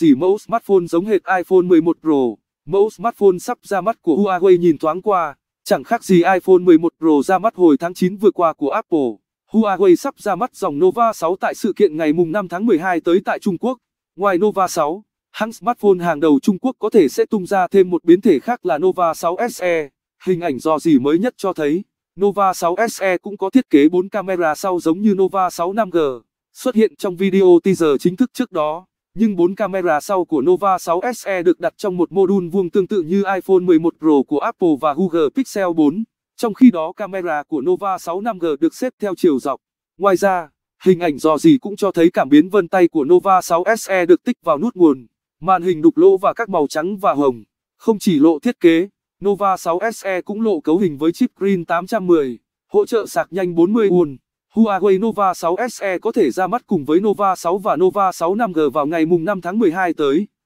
dỉ mẫu smartphone giống hệt iPhone 11 Pro. Mẫu smartphone sắp ra mắt của Huawei nhìn thoáng qua, chẳng khác gì iPhone 11 Pro ra mắt hồi tháng 9 vừa qua của Apple. Huawei sắp ra mắt dòng Nova 6 tại sự kiện ngày mùng 5 tháng 12 tới tại Trung Quốc. Ngoài Nova 6, hãng smartphone hàng đầu Trung Quốc có thể sẽ tung ra thêm một biến thể khác là Nova 6 SE. Hình ảnh dò dỉ mới nhất cho thấy, Nova 6 SE cũng có thiết kế 4 camera sau giống như Nova 6 5G, xuất hiện trong video teaser chính thức trước đó nhưng bốn camera sau của Nova 6 SE được đặt trong một mô đun vuông tương tự như iPhone 11 Pro của Apple và Google Pixel 4, trong khi đó camera của Nova 6 5G được xếp theo chiều dọc. Ngoài ra, hình ảnh dò gì cũng cho thấy cảm biến vân tay của Nova 6 SE được tích vào nút nguồn, màn hình đục lỗ và các màu trắng và hồng. Không chỉ lộ thiết kế, Nova 6 SE cũng lộ cấu hình với chip Green 810, hỗ trợ sạc nhanh 40 w Huawei Nova 6 SE có thể ra mắt cùng với Nova 6 và Nova 6 5G vào ngày mùng 5 tháng 12 tới.